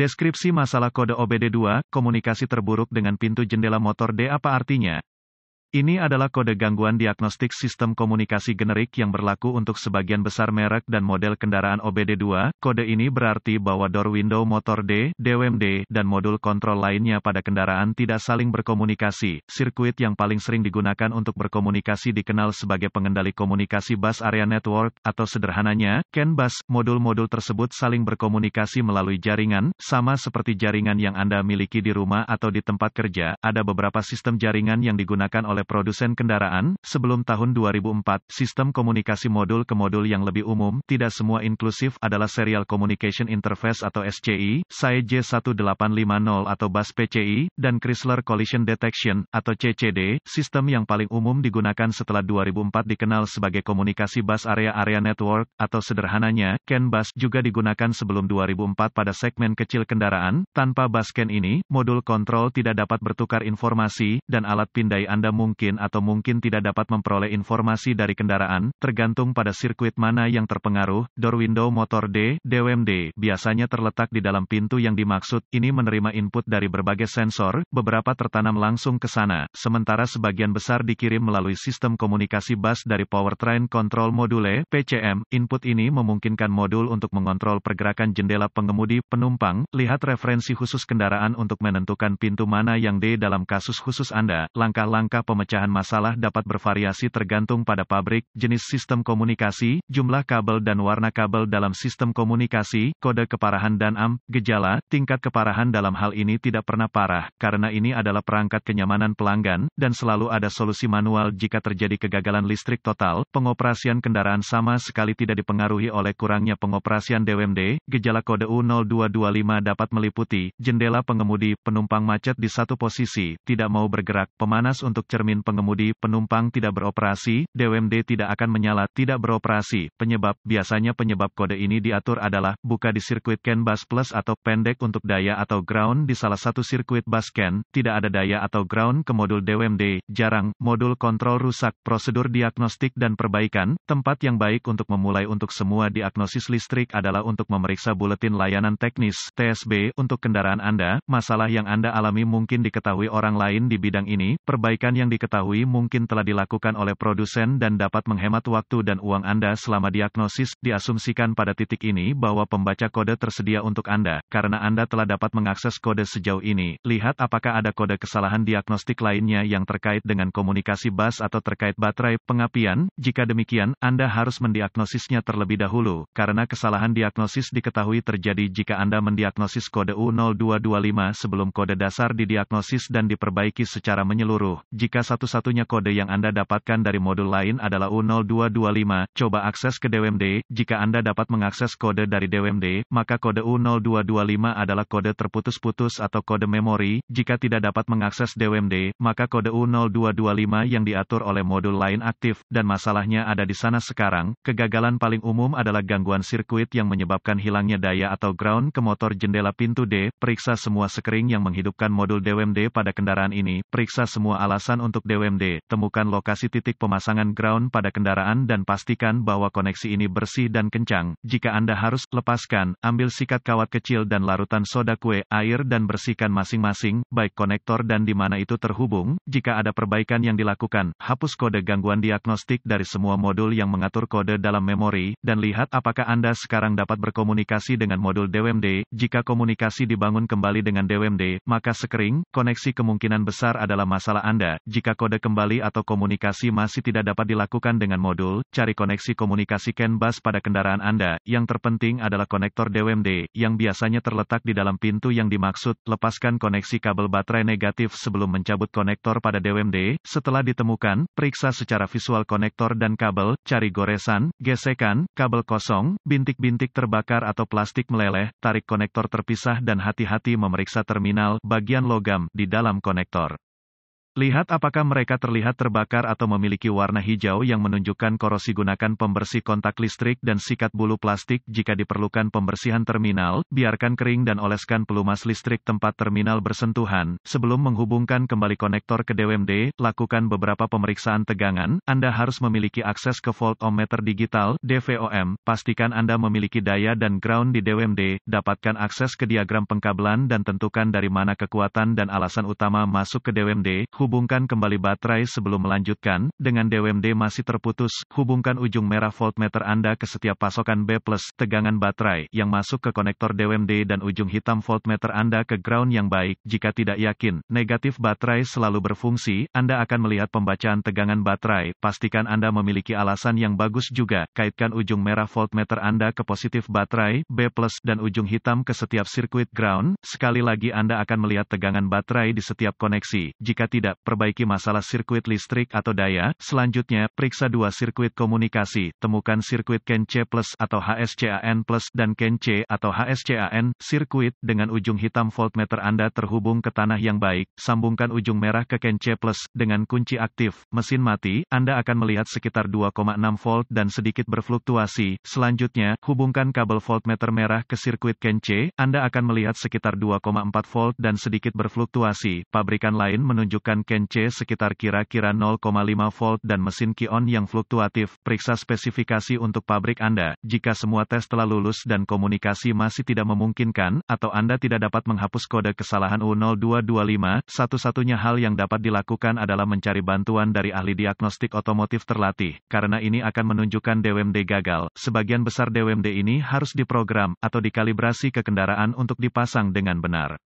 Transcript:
Deskripsi masalah kode OBD2, komunikasi terburuk dengan pintu jendela motor D apa artinya? Ini adalah kode gangguan diagnostik sistem komunikasi generik yang berlaku untuk sebagian besar merek dan model kendaraan OBD2. Kode ini berarti bahwa door window motor D, DWMD, dan modul kontrol lainnya pada kendaraan tidak saling berkomunikasi. Sirkuit yang paling sering digunakan untuk berkomunikasi dikenal sebagai pengendali komunikasi bus area network, atau sederhananya, CAN bus. Modul-modul tersebut saling berkomunikasi melalui jaringan, sama seperti jaringan yang Anda miliki di rumah atau di tempat kerja. Ada beberapa sistem jaringan yang digunakan oleh oleh produsen kendaraan. Sebelum tahun 2004, sistem komunikasi modul ke modul yang lebih umum, tidak semua inklusif, adalah Serial Communication Interface atau SCI, SAE J1850 atau BAS PCI, dan Chrysler Collision Detection, atau CCD, sistem yang paling umum digunakan setelah 2004 dikenal sebagai komunikasi bus area-area network, atau sederhananya, CAN bus, juga digunakan sebelum 2004 pada segmen kecil kendaraan, tanpa bus CAN ini, modul kontrol tidak dapat bertukar informasi, dan alat pindai Anda mungkin mungkin atau mungkin tidak dapat memperoleh informasi dari kendaraan, tergantung pada sirkuit mana yang terpengaruh. Door window motor D, DWMD, biasanya terletak di dalam pintu yang dimaksud, ini menerima input dari berbagai sensor, beberapa tertanam langsung ke sana, sementara sebagian besar dikirim melalui sistem komunikasi bus dari powertrain control module, PCM. Input ini memungkinkan modul untuk mengontrol pergerakan jendela pengemudi, penumpang, lihat referensi khusus kendaraan untuk menentukan pintu mana yang D dalam kasus khusus Anda, langkah-langkah pemecahan masalah dapat bervariasi tergantung pada pabrik, jenis sistem komunikasi, jumlah kabel dan warna kabel dalam sistem komunikasi, kode keparahan dan AM, gejala, tingkat keparahan dalam hal ini tidak pernah parah, karena ini adalah perangkat kenyamanan pelanggan, dan selalu ada solusi manual jika terjadi kegagalan listrik total, pengoperasian kendaraan sama sekali tidak dipengaruhi oleh kurangnya pengoperasian DWMD, gejala kode U0225 dapat meliputi, jendela pengemudi, penumpang macet di satu posisi, tidak mau bergerak, pemanas untuk cermin cermin pengemudi, penumpang tidak beroperasi, DWMD tidak akan menyala, tidak beroperasi. Penyebab, biasanya penyebab kode ini diatur adalah, buka di sirkuit CAN bus plus atau pendek untuk daya atau ground di salah satu sirkuit bus CAN, tidak ada daya atau ground ke modul DWMD, jarang, modul kontrol rusak, prosedur diagnostik dan perbaikan, tempat yang baik untuk memulai untuk semua diagnosis listrik adalah untuk memeriksa buletin layanan teknis, TSB, untuk kendaraan Anda, masalah yang Anda alami mungkin diketahui orang lain di bidang ini, perbaikan yang diketahui mungkin telah dilakukan oleh produsen dan dapat menghemat waktu dan uang Anda selama diagnosis. Diasumsikan pada titik ini bahwa pembaca kode tersedia untuk Anda, karena Anda telah dapat mengakses kode sejauh ini. Lihat apakah ada kode kesalahan diagnostik lainnya yang terkait dengan komunikasi bus atau terkait baterai pengapian. Jika demikian, Anda harus mendiagnosisnya terlebih dahulu, karena kesalahan diagnosis diketahui terjadi jika Anda mendiagnosis kode U0225 sebelum kode dasar didiagnosis dan diperbaiki secara menyeluruh. Jika satu-satunya kode yang Anda dapatkan dari modul lain adalah U0225, coba akses ke DWMD. Jika Anda dapat mengakses kode dari DWMD, maka kode U0225 adalah kode terputus-putus atau kode memori. Jika tidak dapat mengakses DWMD, maka kode U0225 yang diatur oleh modul lain aktif, dan masalahnya ada di sana sekarang. Kegagalan paling umum adalah gangguan sirkuit yang menyebabkan hilangnya daya atau ground ke motor jendela pintu D. Periksa semua sekering yang menghidupkan modul DWMD pada kendaraan ini, periksa semua alasan untuk untuk DWMD, temukan lokasi titik pemasangan ground pada kendaraan dan pastikan bahwa koneksi ini bersih dan kencang. Jika Anda harus, lepaskan, ambil sikat kawat kecil dan larutan soda kue, air dan bersihkan masing-masing, baik konektor dan di mana itu terhubung. Jika ada perbaikan yang dilakukan, hapus kode gangguan diagnostik dari semua modul yang mengatur kode dalam memori, dan lihat apakah Anda sekarang dapat berkomunikasi dengan modul DWMD. Jika komunikasi dibangun kembali dengan DWMD, maka sekering, koneksi kemungkinan besar adalah masalah Anda. Jika jika kode kembali atau komunikasi masih tidak dapat dilakukan dengan modul, cari koneksi komunikasi CAN bus pada kendaraan Anda. Yang terpenting adalah konektor DWMD, yang biasanya terletak di dalam pintu yang dimaksud. Lepaskan koneksi kabel baterai negatif sebelum mencabut konektor pada DWMD. Setelah ditemukan, periksa secara visual konektor dan kabel, cari goresan, gesekan, kabel kosong, bintik-bintik terbakar atau plastik meleleh, tarik konektor terpisah dan hati-hati memeriksa terminal bagian logam di dalam konektor. Lihat apakah mereka terlihat terbakar atau memiliki warna hijau yang menunjukkan korosi gunakan pembersih kontak listrik dan sikat bulu plastik jika diperlukan pembersihan terminal, biarkan kering dan oleskan pelumas listrik tempat terminal bersentuhan. Sebelum menghubungkan kembali konektor ke DWMD, lakukan beberapa pemeriksaan tegangan, Anda harus memiliki akses ke voltometer digital, DVOM, pastikan Anda memiliki daya dan ground di DWMD, dapatkan akses ke diagram pengkabelan dan tentukan dari mana kekuatan dan alasan utama masuk ke DWMD, hubungkan kembali baterai sebelum melanjutkan, dengan DWMD masih terputus, hubungkan ujung merah voltmeter Anda ke setiap pasokan B+, tegangan baterai, yang masuk ke konektor DWMD dan ujung hitam voltmeter Anda ke ground yang baik, jika tidak yakin, negatif baterai selalu berfungsi, Anda akan melihat pembacaan tegangan baterai, pastikan Anda memiliki alasan yang bagus juga, kaitkan ujung merah voltmeter Anda ke positif baterai, B+, dan ujung hitam ke setiap sirkuit ground, sekali lagi Anda akan melihat tegangan baterai di setiap koneksi, jika tidak perbaiki masalah sirkuit listrik atau daya. Selanjutnya, periksa dua sirkuit komunikasi, temukan sirkuit Ken c plus atau HSCAN plus dan Ken c atau HSCAN, sirkuit, dengan ujung hitam voltmeter Anda terhubung ke tanah yang baik, sambungkan ujung merah ke Ken c plus, dengan kunci aktif, mesin mati, Anda akan melihat sekitar 2,6 volt dan sedikit berfluktuasi. Selanjutnya, hubungkan kabel voltmeter merah ke sirkuit Ken c Anda akan melihat sekitar 2,4 volt dan sedikit berfluktuasi. Pabrikan lain menunjukkan mungkin sekitar kira-kira 0,5 volt dan mesin kion yang fluktuatif. Periksa spesifikasi untuk pabrik Anda. Jika semua tes telah lulus dan komunikasi masih tidak memungkinkan, atau Anda tidak dapat menghapus kode kesalahan U0225, satu-satunya hal yang dapat dilakukan adalah mencari bantuan dari ahli diagnostik otomotif terlatih, karena ini akan menunjukkan DWMD gagal. Sebagian besar DWMD ini harus diprogram atau dikalibrasi ke kendaraan untuk dipasang dengan benar.